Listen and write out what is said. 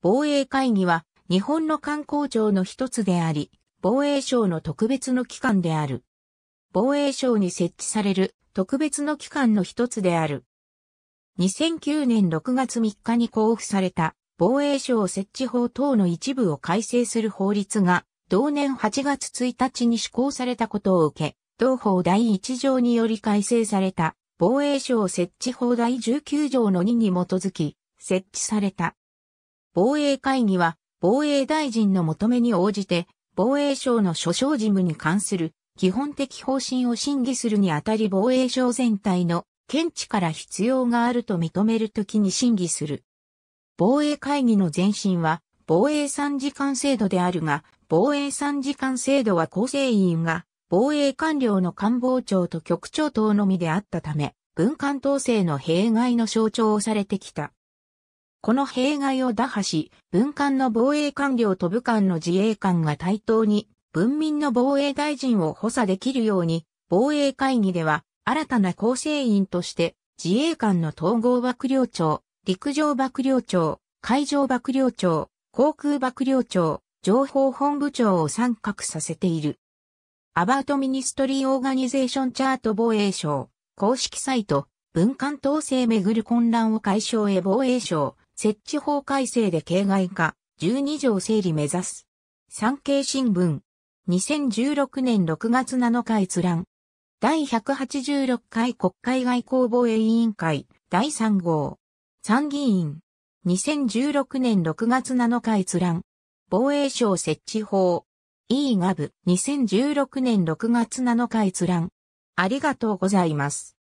防衛会議は日本の観光庁の一つであり、防衛省の特別の機関である。防衛省に設置される特別の機関の一つである。2009年6月3日に交付された防衛省設置法等の一部を改正する法律が同年8月1日に施行されたことを受け、同法第1条により改正された防衛省設置法第19条の2に基づき設置された防衛会議は、防衛大臣の求めに応じて、防衛省の所掌事務に関する基本的方針を審議するにあたり防衛省全体の見地から必要があると認めるときに審議する。防衛会議の前身は防衛参事官制度であるが、防衛参事官制度は構成員が防衛官僚の官房長と局長等のみであったため、文官統制の弊害の象徴をされてきた。この弊害を打破し、文官の防衛官僚と武官の自衛官が対等に、文民の防衛大臣を補佐できるように、防衛会議では、新たな構成員として、自衛官の統合幕僚長、陸上幕僚長、海上幕僚長、航空幕僚長、情報本部長を参画させている。アバートミニストリーオーガニゼーションチャート防衛省、公式サイト、文官統制めぐる混乱を解消へ防衛省、設置法改正で形外化、12条整理目指す。産経新聞、2016年6月7日閲覧。第186回国会外交防衛委員会第3号。参議院。2016年6月7日閲覧。防衛省設置法。E ガブ2016年6月7日閲覧。ありがとうございます。